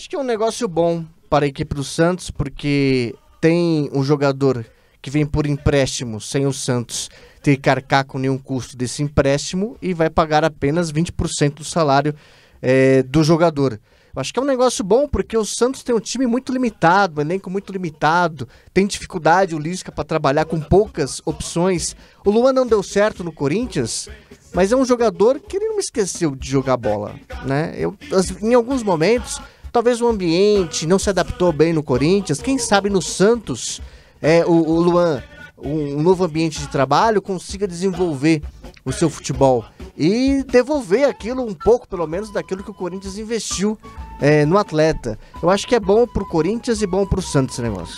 Acho que é um negócio bom para a equipe do Santos, porque tem um jogador que vem por empréstimo sem o Santos ter que arcar com nenhum custo desse empréstimo e vai pagar apenas 20% do salário é, do jogador. Eu acho que é um negócio bom, porque o Santos tem um time muito limitado, um elenco muito limitado, tem dificuldade o Lisca para trabalhar com poucas opções. O Luan não deu certo no Corinthians, mas é um jogador que ele não esqueceu de jogar bola, né? Eu, em alguns momentos, Talvez o ambiente não se adaptou bem no Corinthians. Quem sabe no Santos, é, o, o Luan, um novo ambiente de trabalho, consiga desenvolver o seu futebol e devolver aquilo um pouco, pelo menos, daquilo que o Corinthians investiu é, no atleta. Eu acho que é bom pro Corinthians e bom pro Santos esse negócio.